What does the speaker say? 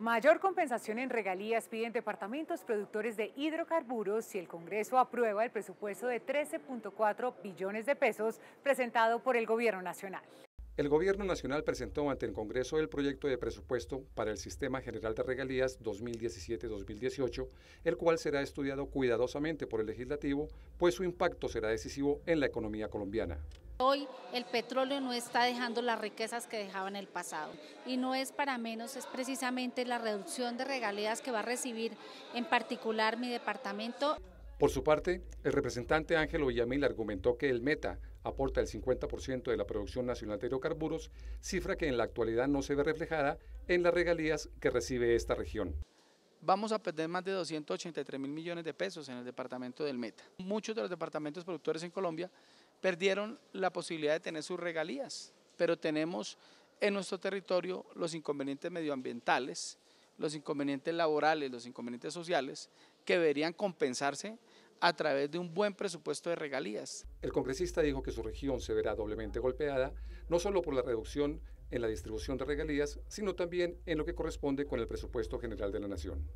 Mayor compensación en regalías piden departamentos productores de hidrocarburos si el Congreso aprueba el presupuesto de 13.4 billones de pesos presentado por el Gobierno Nacional. El Gobierno Nacional presentó ante el Congreso el proyecto de presupuesto para el Sistema General de Regalías 2017-2018, el cual será estudiado cuidadosamente por el legislativo, pues su impacto será decisivo en la economía colombiana. Hoy el petróleo no está dejando las riquezas que dejaba en el pasado y no es para menos, es precisamente la reducción de regalías que va a recibir en particular mi departamento. Por su parte, el representante Ángelo Villamil argumentó que el Meta aporta el 50% de la producción nacional de hidrocarburos, cifra que en la actualidad no se ve reflejada en las regalías que recibe esta región vamos a perder más de 283 mil millones de pesos en el departamento del Meta. Muchos de los departamentos productores en Colombia perdieron la posibilidad de tener sus regalías, pero tenemos en nuestro territorio los inconvenientes medioambientales, los inconvenientes laborales, los inconvenientes sociales, que deberían compensarse a través de un buen presupuesto de regalías. El congresista dijo que su región se verá doblemente golpeada, no solo por la reducción en la distribución de regalías, sino también en lo que corresponde con el presupuesto general de la Nación.